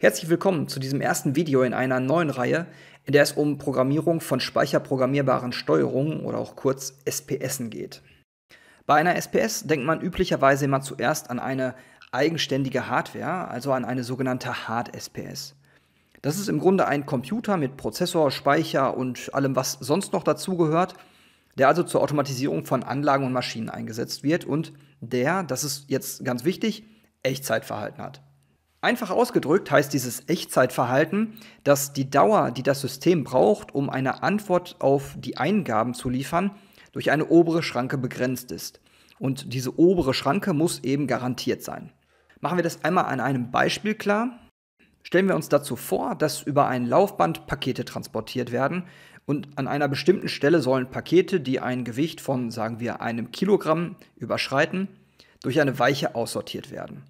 Herzlich willkommen zu diesem ersten Video in einer neuen Reihe, in der es um Programmierung von speicherprogrammierbaren Steuerungen oder auch kurz SPSen geht. Bei einer SPS denkt man üblicherweise immer zuerst an eine eigenständige Hardware, also an eine sogenannte Hard-SPS. Das ist im Grunde ein Computer mit Prozessor, Speicher und allem, was sonst noch dazugehört, der also zur Automatisierung von Anlagen und Maschinen eingesetzt wird und der, das ist jetzt ganz wichtig, Echtzeitverhalten hat. Einfach ausgedrückt heißt dieses Echtzeitverhalten, dass die Dauer, die das System braucht, um eine Antwort auf die Eingaben zu liefern, durch eine obere Schranke begrenzt ist. Und diese obere Schranke muss eben garantiert sein. Machen wir das einmal an einem Beispiel klar. Stellen wir uns dazu vor, dass über ein Laufband Pakete transportiert werden und an einer bestimmten Stelle sollen Pakete, die ein Gewicht von, sagen wir, einem Kilogramm überschreiten, durch eine Weiche aussortiert werden.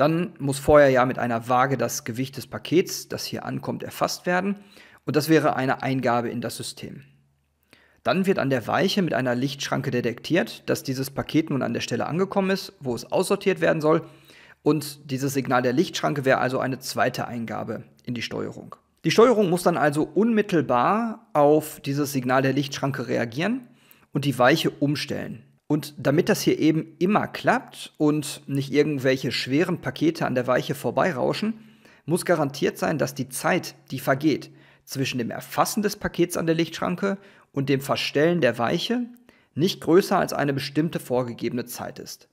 Dann muss vorher ja mit einer Waage das Gewicht des Pakets, das hier ankommt, erfasst werden und das wäre eine Eingabe in das System. Dann wird an der Weiche mit einer Lichtschranke detektiert, dass dieses Paket nun an der Stelle angekommen ist, wo es aussortiert werden soll und dieses Signal der Lichtschranke wäre also eine zweite Eingabe in die Steuerung. Die Steuerung muss dann also unmittelbar auf dieses Signal der Lichtschranke reagieren und die Weiche umstellen. Und damit das hier eben immer klappt und nicht irgendwelche schweren Pakete an der Weiche vorbeirauschen, muss garantiert sein, dass die Zeit, die vergeht, zwischen dem Erfassen des Pakets an der Lichtschranke und dem Verstellen der Weiche nicht größer als eine bestimmte vorgegebene Zeit ist.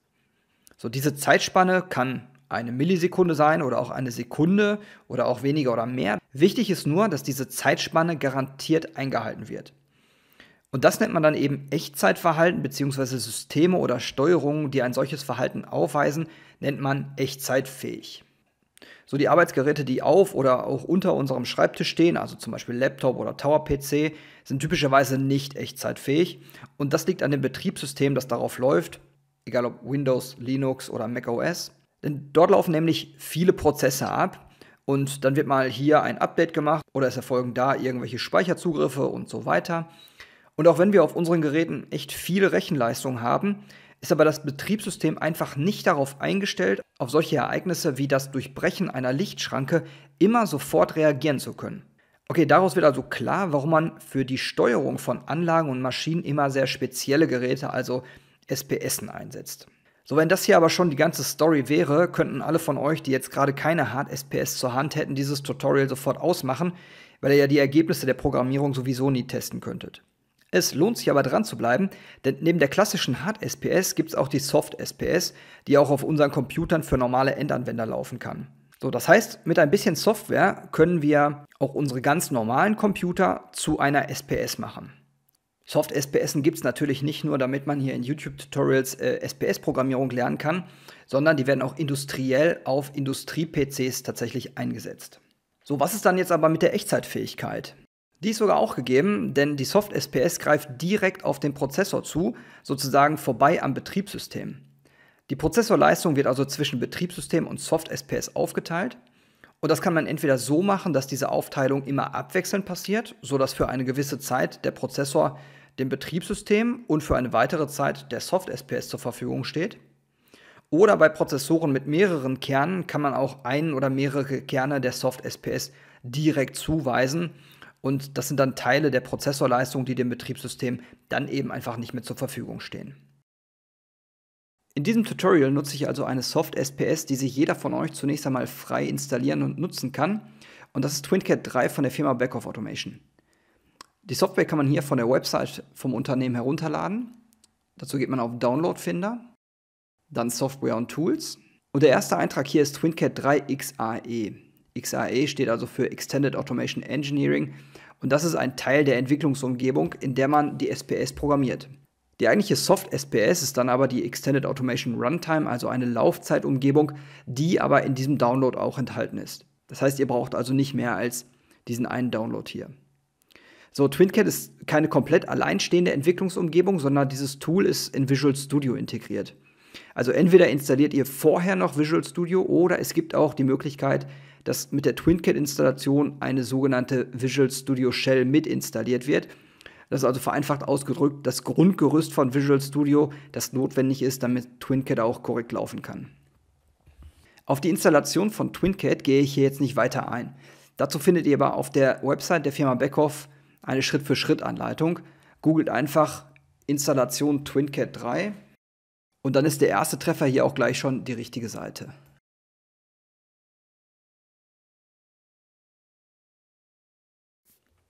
So diese Zeitspanne kann eine Millisekunde sein oder auch eine Sekunde oder auch weniger oder mehr. Wichtig ist nur, dass diese Zeitspanne garantiert eingehalten wird. Und das nennt man dann eben Echtzeitverhalten beziehungsweise Systeme oder Steuerungen, die ein solches Verhalten aufweisen, nennt man echtzeitfähig. So die Arbeitsgeräte, die auf oder auch unter unserem Schreibtisch stehen, also zum Beispiel Laptop oder Tower-PC, sind typischerweise nicht echtzeitfähig. Und das liegt an dem Betriebssystem, das darauf läuft, egal ob Windows, Linux oder macOS. Denn dort laufen nämlich viele Prozesse ab und dann wird mal hier ein Update gemacht oder es erfolgen da irgendwelche Speicherzugriffe und so weiter. Und auch wenn wir auf unseren Geräten echt viele Rechenleistungen haben, ist aber das Betriebssystem einfach nicht darauf eingestellt, auf solche Ereignisse wie das Durchbrechen einer Lichtschranke immer sofort reagieren zu können. Okay, daraus wird also klar, warum man für die Steuerung von Anlagen und Maschinen immer sehr spezielle Geräte, also SPSen, einsetzt. So, wenn das hier aber schon die ganze Story wäre, könnten alle von euch, die jetzt gerade keine Hard SPS zur Hand hätten, dieses Tutorial sofort ausmachen, weil ihr ja die Ergebnisse der Programmierung sowieso nie testen könntet. Es lohnt sich aber dran zu bleiben, denn neben der klassischen Hard-SPS gibt es auch die Soft-SPS, die auch auf unseren Computern für normale Endanwender laufen kann. So, das heißt, mit ein bisschen Software können wir auch unsere ganz normalen Computer zu einer SPS machen. Soft-SPSen gibt es natürlich nicht nur, damit man hier in YouTube-Tutorials äh, SPS-Programmierung lernen kann, sondern die werden auch industriell auf Industrie-PCs tatsächlich eingesetzt. So, was ist dann jetzt aber mit der Echtzeitfähigkeit? Die ist sogar auch gegeben, denn die Soft SPS greift direkt auf den Prozessor zu, sozusagen vorbei am Betriebssystem. Die Prozessorleistung wird also zwischen Betriebssystem und Soft SPS aufgeteilt. Und das kann man entweder so machen, dass diese Aufteilung immer abwechselnd passiert, sodass für eine gewisse Zeit der Prozessor dem Betriebssystem und für eine weitere Zeit der Soft SPS zur Verfügung steht. Oder bei Prozessoren mit mehreren Kernen kann man auch einen oder mehrere Kerne der Soft SPS direkt zuweisen, und das sind dann Teile der Prozessorleistung, die dem Betriebssystem dann eben einfach nicht mehr zur Verfügung stehen. In diesem Tutorial nutze ich also eine Soft SPS, die sich jeder von euch zunächst einmal frei installieren und nutzen kann. Und das ist TwinCat 3 von der Firma Backoff Automation. Die Software kann man hier von der Website vom Unternehmen herunterladen. Dazu geht man auf Download-Finder, dann Software und Tools. Und der erste Eintrag hier ist TwinCat 3 XAE. XAE steht also für Extended Automation Engineering und das ist ein Teil der Entwicklungsumgebung, in der man die SPS programmiert. Die eigentliche Soft SPS ist dann aber die Extended Automation Runtime, also eine Laufzeitumgebung, die aber in diesem Download auch enthalten ist. Das heißt, ihr braucht also nicht mehr als diesen einen Download hier. So, TwinCat ist keine komplett alleinstehende Entwicklungsumgebung, sondern dieses Tool ist in Visual Studio integriert. Also entweder installiert ihr vorher noch Visual Studio oder es gibt auch die Möglichkeit, dass mit der TwinKit-Installation eine sogenannte Visual Studio Shell mit installiert wird. Das ist also vereinfacht ausgedrückt das Grundgerüst von Visual Studio, das notwendig ist, damit TwinKit auch korrekt laufen kann. Auf die Installation von TwinCAD gehe ich hier jetzt nicht weiter ein. Dazu findet ihr aber auf der Website der Firma Beckhoff eine Schritt-für-Schritt-Anleitung. Googelt einfach Installation TwinCat 3 und dann ist der erste Treffer hier auch gleich schon die richtige Seite.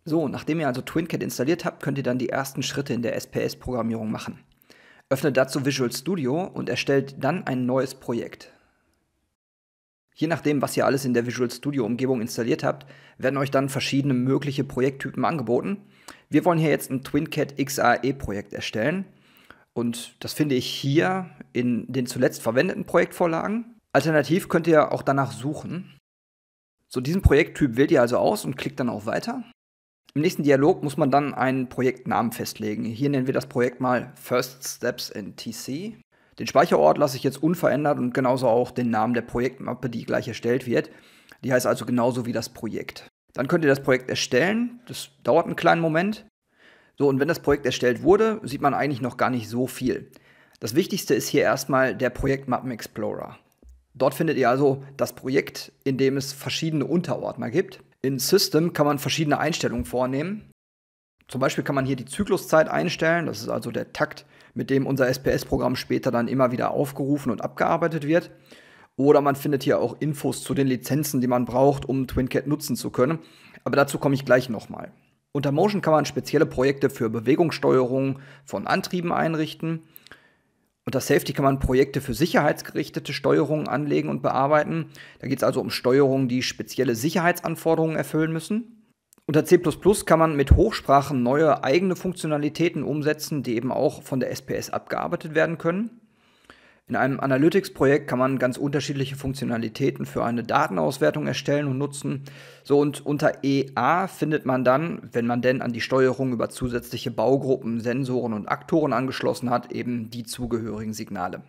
So, nachdem ihr also TwinCat installiert habt, könnt ihr dann die ersten Schritte in der SPS-Programmierung machen. Öffnet dazu Visual Studio und erstellt dann ein neues Projekt. Je nachdem, was ihr alles in der Visual Studio Umgebung installiert habt, werden euch dann verschiedene mögliche Projekttypen angeboten. Wir wollen hier jetzt ein TwinCat XAE Projekt erstellen und das finde ich hier in den zuletzt verwendeten Projektvorlagen. Alternativ könnt ihr auch danach suchen. So diesen Projekttyp wählt ihr also aus und klickt dann auf Weiter. Im nächsten Dialog muss man dann einen Projektnamen festlegen. Hier nennen wir das Projekt mal First Steps in TC. Den Speicherort lasse ich jetzt unverändert und genauso auch den Namen der Projektmappe, die gleich erstellt wird. Die heißt also genauso wie das Projekt. Dann könnt ihr das Projekt erstellen. Das dauert einen kleinen Moment. So, und wenn das Projekt erstellt wurde, sieht man eigentlich noch gar nicht so viel. Das Wichtigste ist hier erstmal der Projektmappen Explorer. Dort findet ihr also das Projekt, in dem es verschiedene Unterordner gibt. In System kann man verschiedene Einstellungen vornehmen. Zum Beispiel kann man hier die Zykluszeit einstellen, das ist also der Takt, mit dem unser SPS-Programm später dann immer wieder aufgerufen und abgearbeitet wird. Oder man findet hier auch Infos zu den Lizenzen, die man braucht, um TwinCat nutzen zu können. Aber dazu komme ich gleich nochmal. Unter Motion kann man spezielle Projekte für Bewegungssteuerung von Antrieben einrichten unter Safety kann man Projekte für sicherheitsgerichtete Steuerungen anlegen und bearbeiten. Da geht es also um Steuerungen, die spezielle Sicherheitsanforderungen erfüllen müssen. Unter C kann man mit Hochsprachen neue eigene Funktionalitäten umsetzen, die eben auch von der SPS abgearbeitet werden können. In einem Analytics-Projekt kann man ganz unterschiedliche Funktionalitäten für eine Datenauswertung erstellen und nutzen. So und unter EA findet man dann, wenn man denn an die Steuerung über zusätzliche Baugruppen, Sensoren und Aktoren angeschlossen hat, eben die zugehörigen Signale.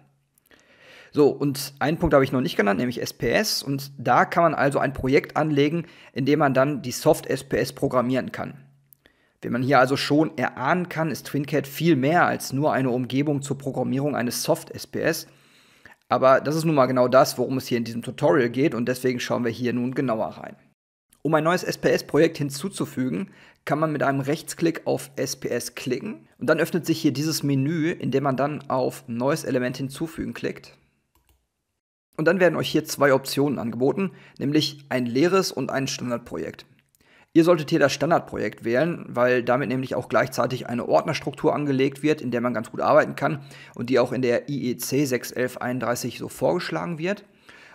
So, und einen Punkt habe ich noch nicht genannt, nämlich SPS. Und da kann man also ein Projekt anlegen, in dem man dann die Soft SPS programmieren kann. Wie man hier also schon erahnen kann, ist TwinCat viel mehr als nur eine Umgebung zur Programmierung eines Soft-SPS. Aber das ist nun mal genau das, worum es hier in diesem Tutorial geht und deswegen schauen wir hier nun genauer rein. Um ein neues SPS-Projekt hinzuzufügen, kann man mit einem Rechtsklick auf SPS klicken und dann öffnet sich hier dieses Menü, in dem man dann auf Neues Element hinzufügen klickt. Und dann werden euch hier zwei Optionen angeboten, nämlich ein leeres und ein Standardprojekt. Hier solltet ihr das Standardprojekt wählen, weil damit nämlich auch gleichzeitig eine Ordnerstruktur angelegt wird, in der man ganz gut arbeiten kann und die auch in der IEC e 61131 so vorgeschlagen wird.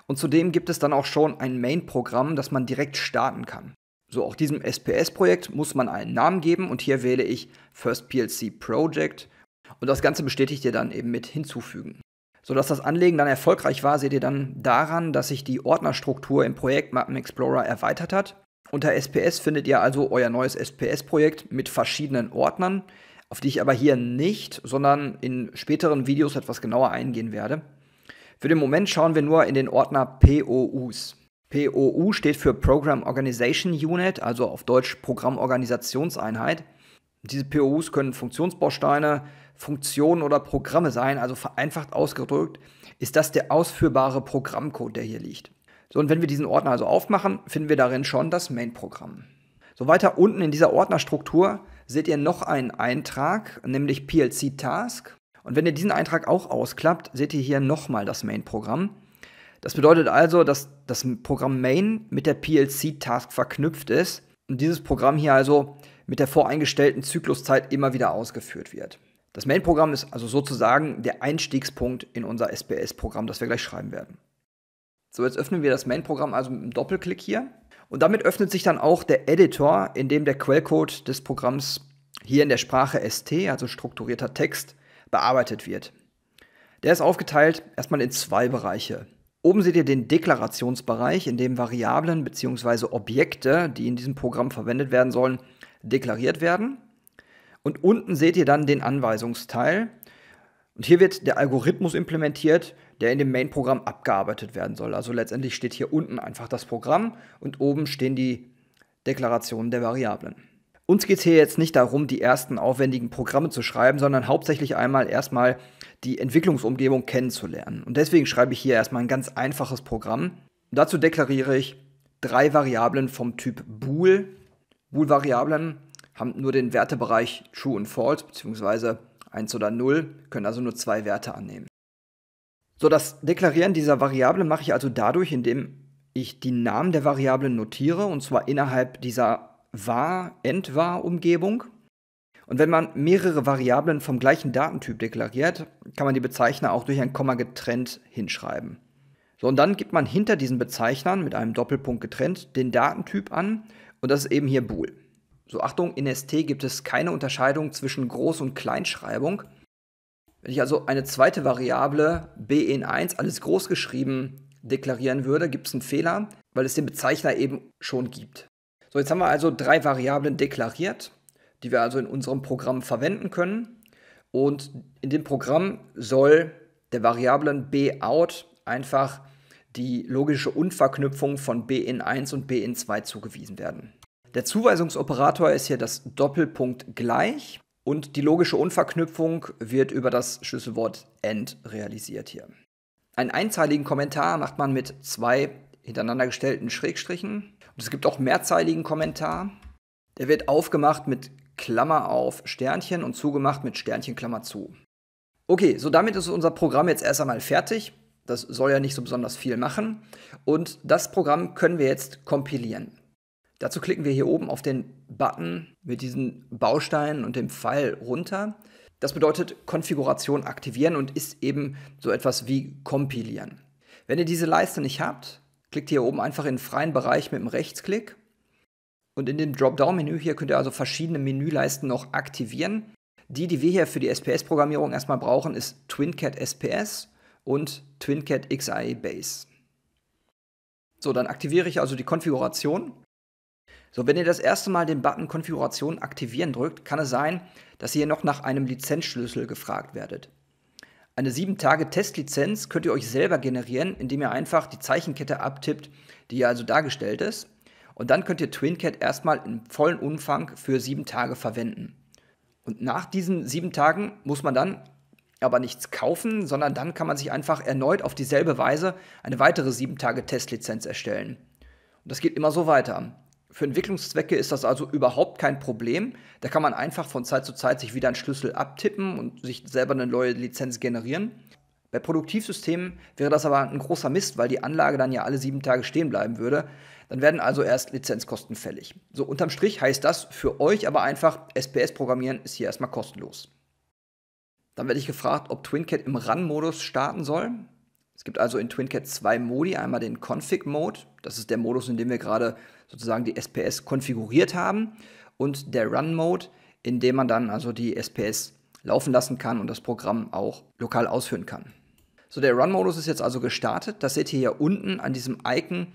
Und zudem gibt es dann auch schon ein Main-Programm, das man direkt starten kann. So, auch diesem SPS-Projekt muss man einen Namen geben und hier wähle ich First PLC Project und das Ganze bestätigt ihr dann eben mit hinzufügen. Sodass das Anlegen dann erfolgreich war, seht ihr dann daran, dass sich die Ordnerstruktur im Projekt Mappen Explorer erweitert hat unter SPS findet ihr also euer neues SPS-Projekt mit verschiedenen Ordnern, auf die ich aber hier nicht, sondern in späteren Videos etwas genauer eingehen werde. Für den Moment schauen wir nur in den Ordner POUs. POU steht für Program Organization Unit, also auf Deutsch Programmorganisationseinheit. Diese POUs können Funktionsbausteine, Funktionen oder Programme sein, also vereinfacht ausgedrückt ist das der ausführbare Programmcode, der hier liegt. So, und wenn wir diesen Ordner also aufmachen, finden wir darin schon das Main-Programm. So weiter unten in dieser Ordnerstruktur seht ihr noch einen Eintrag, nämlich PLC Task. Und wenn ihr diesen Eintrag auch ausklappt, seht ihr hier nochmal das Main-Programm. Das bedeutet also, dass das Programm Main mit der PLC Task verknüpft ist und dieses Programm hier also mit der voreingestellten Zykluszeit immer wieder ausgeführt wird. Das Main-Programm ist also sozusagen der Einstiegspunkt in unser SPS-Programm, das wir gleich schreiben werden. So, jetzt öffnen wir das Main-Programm also mit einem Doppelklick hier. Und damit öffnet sich dann auch der Editor, in dem der Quellcode des Programms hier in der Sprache ST, also strukturierter Text, bearbeitet wird. Der ist aufgeteilt erstmal in zwei Bereiche. Oben seht ihr den Deklarationsbereich, in dem Variablen bzw. Objekte, die in diesem Programm verwendet werden sollen, deklariert werden. Und unten seht ihr dann den Anweisungsteil. Und hier wird der Algorithmus implementiert, der in dem Main-Programm abgearbeitet werden soll. Also letztendlich steht hier unten einfach das Programm und oben stehen die Deklarationen der Variablen. Uns geht es hier jetzt nicht darum, die ersten aufwendigen Programme zu schreiben, sondern hauptsächlich einmal erstmal die Entwicklungsumgebung kennenzulernen. Und deswegen schreibe ich hier erstmal ein ganz einfaches Programm. Und dazu deklariere ich drei Variablen vom Typ bool. Bool-Variablen haben nur den Wertebereich true und false, beziehungsweise 1 oder 0, können also nur zwei Werte annehmen. So, das Deklarieren dieser Variable mache ich also dadurch, indem ich die Namen der Variable notiere, und zwar innerhalb dieser var entvar umgebung Und wenn man mehrere Variablen vom gleichen Datentyp deklariert, kann man die Bezeichner auch durch ein Komma getrennt hinschreiben. So, und dann gibt man hinter diesen Bezeichnern mit einem Doppelpunkt getrennt den Datentyp an, und das ist eben hier bool. So, Achtung, in ST gibt es keine Unterscheidung zwischen Groß- und Kleinschreibung. Wenn ich also eine zweite Variable BEN1, alles groß geschrieben, deklarieren würde, gibt es einen Fehler, weil es den Bezeichner eben schon gibt. So, jetzt haben wir also drei Variablen deklariert, die wir also in unserem Programm verwenden können. Und in dem Programm soll der Variablen bout einfach die logische Unverknüpfung von bin1 und bin2 zugewiesen werden. Der Zuweisungsoperator ist hier das Doppelpunkt gleich. Und die logische Unverknüpfung wird über das Schlüsselwort end realisiert hier. Einen einzeiligen Kommentar macht man mit zwei hintereinander gestellten Schrägstrichen. Und es gibt auch mehrzeiligen Kommentar. Der wird aufgemacht mit Klammer auf Sternchen und zugemacht mit Sternchen Klammer zu. Okay, so damit ist unser Programm jetzt erst einmal fertig. Das soll ja nicht so besonders viel machen. Und das Programm können wir jetzt kompilieren. Dazu klicken wir hier oben auf den Button mit diesen Bausteinen und dem Pfeil runter. Das bedeutet Konfiguration aktivieren und ist eben so etwas wie kompilieren. Wenn ihr diese Leiste nicht habt, klickt ihr hier oben einfach in den freien Bereich mit dem Rechtsklick und in dem Dropdown-Menü hier könnt ihr also verschiedene Menüleisten noch aktivieren. Die, die wir hier für die SPS-Programmierung erstmal brauchen, ist TwinCat SPS und TwinCat XIA e Base. So, dann aktiviere ich also die Konfiguration so, wenn ihr das erste Mal den Button Konfiguration aktivieren drückt, kann es sein, dass ihr noch nach einem Lizenzschlüssel gefragt werdet. Eine 7-Tage-Testlizenz könnt ihr euch selber generieren, indem ihr einfach die Zeichenkette abtippt, die ja also dargestellt ist. Und dann könnt ihr TwinCat erstmal im vollen Umfang für 7 Tage verwenden. Und nach diesen 7 Tagen muss man dann aber nichts kaufen, sondern dann kann man sich einfach erneut auf dieselbe Weise eine weitere 7-Tage-Testlizenz erstellen. Und das geht immer so weiter. Für Entwicklungszwecke ist das also überhaupt kein Problem. Da kann man einfach von Zeit zu Zeit sich wieder einen Schlüssel abtippen und sich selber eine neue Lizenz generieren. Bei Produktivsystemen wäre das aber ein großer Mist, weil die Anlage dann ja alle sieben Tage stehen bleiben würde. Dann werden also erst Lizenzkosten fällig. So unterm Strich heißt das für euch aber einfach, SPS-Programmieren ist hier erstmal kostenlos. Dann werde ich gefragt, ob TwinCat im RAN-Modus starten soll. Es gibt also in TwinCat zwei Modi. Einmal den Config-Mode, das ist der Modus, in dem wir gerade sozusagen die SPS konfiguriert haben. Und der Run-Mode, in dem man dann also die SPS laufen lassen kann und das Programm auch lokal ausführen kann. So, der Run-Modus ist jetzt also gestartet. Das seht ihr hier unten an diesem Icon,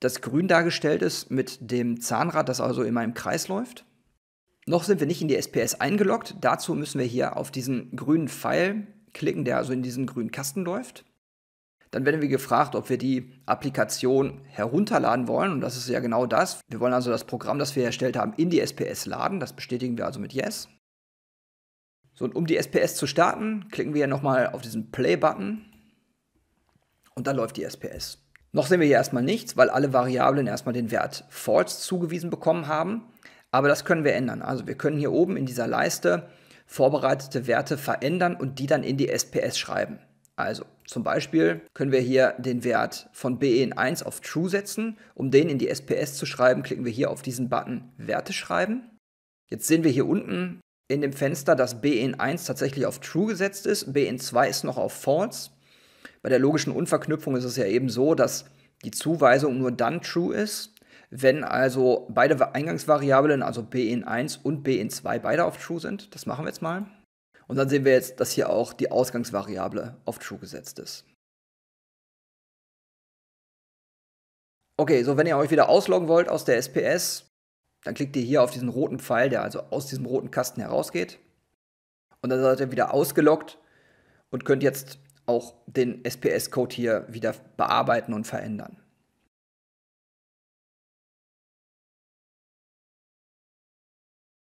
das grün dargestellt ist mit dem Zahnrad, das also immer im Kreis läuft. Noch sind wir nicht in die SPS eingeloggt. Dazu müssen wir hier auf diesen grünen Pfeil klicken, der also in diesen grünen Kasten läuft. Dann werden wir gefragt, ob wir die Applikation herunterladen wollen. Und das ist ja genau das. Wir wollen also das Programm, das wir erstellt haben, in die SPS laden. Das bestätigen wir also mit Yes. So, und um die SPS zu starten, klicken wir nochmal auf diesen Play-Button. Und dann läuft die SPS. Noch sehen wir hier erstmal nichts, weil alle Variablen erstmal den Wert false zugewiesen bekommen haben. Aber das können wir ändern. Also wir können hier oben in dieser Leiste vorbereitete Werte verändern und die dann in die SPS schreiben. Also zum Beispiel können wir hier den Wert von ben 1 auf True setzen. Um den in die SPS zu schreiben, klicken wir hier auf diesen Button Werte schreiben. Jetzt sehen wir hier unten in dem Fenster, dass ben 1 tatsächlich auf True gesetzt ist. ben 2 ist noch auf False. Bei der logischen Unverknüpfung ist es ja eben so, dass die Zuweisung nur dann True ist, wenn also beide Eingangsvariablen, also bn1 und bn2, beide auf true sind, das machen wir jetzt mal. Und dann sehen wir jetzt, dass hier auch die Ausgangsvariable auf true gesetzt ist. Okay, so wenn ihr euch wieder ausloggen wollt aus der SPS, dann klickt ihr hier auf diesen roten Pfeil, der also aus diesem roten Kasten herausgeht. Und dann seid ihr wieder ausgeloggt und könnt jetzt auch den SPS-Code hier wieder bearbeiten und verändern.